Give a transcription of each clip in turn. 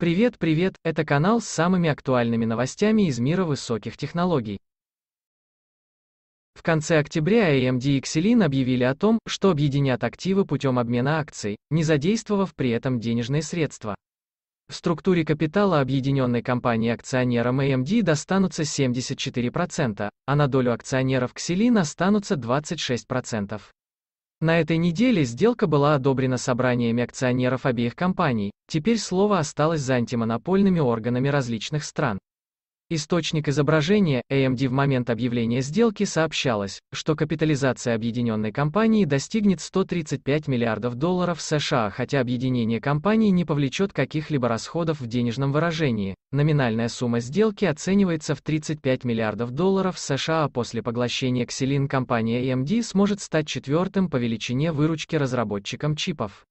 Привет, привет, это канал с самыми актуальными новостями из мира высоких технологий. В конце октября AMD и Xilin объявили о том, что объединят активы путем обмена акций, не задействовав при этом денежные средства. В структуре капитала объединенной компании акционерам AMD достанутся 74%, а на долю акционеров Xilin останутся 26%. На этой неделе сделка была одобрена собраниями акционеров обеих компаний, теперь слово осталось за антимонопольными органами различных стран. Источник изображения AMD в момент объявления сделки сообщалось, что капитализация объединенной компании достигнет 135 миллиардов долларов США, хотя объединение компаний не повлечет каких-либо расходов в денежном выражении. Номинальная сумма сделки оценивается в 35 миллиардов долларов США, а после поглощения Xelin компания AMD сможет стать четвертым по величине выручки разработчиком чипов.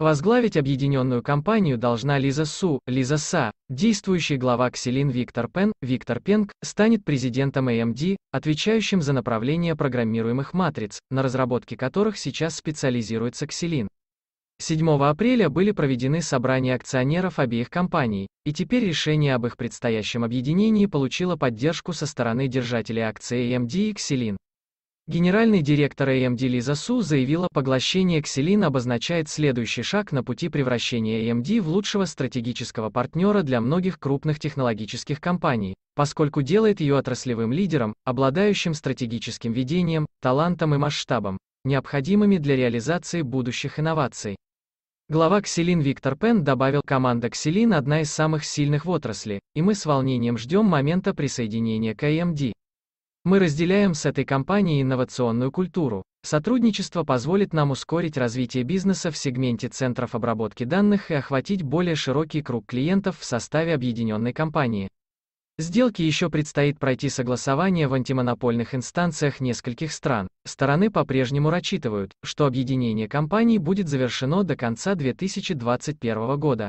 Возглавить объединенную компанию должна Лиза Су, Лиза Са. Действующий глава Кселин Виктор Пен, Виктор Пенг, станет президентом AMD, отвечающим за направление программируемых матриц, на разработке которых сейчас специализируется Кселин. 7 апреля были проведены собрания акционеров обеих компаний, и теперь решение об их предстоящем объединении получило поддержку со стороны держателей акций AMD и Xilin. Генеральный директор AMD Лиза Су заявила, поглощение Xelin обозначает следующий шаг на пути превращения AMD в лучшего стратегического партнера для многих крупных технологических компаний, поскольку делает ее отраслевым лидером, обладающим стратегическим видением, талантом и масштабом, необходимыми для реализации будущих инноваций. Глава Кселин Виктор Пен добавил, команда Кселин одна из самых сильных в отрасли, и мы с волнением ждем момента присоединения к AMD. Мы разделяем с этой компанией инновационную культуру. Сотрудничество позволит нам ускорить развитие бизнеса в сегменте центров обработки данных и охватить более широкий круг клиентов в составе объединенной компании. Сделке еще предстоит пройти согласование в антимонопольных инстанциях нескольких стран. Стороны по-прежнему рассчитывают, что объединение компаний будет завершено до конца 2021 года.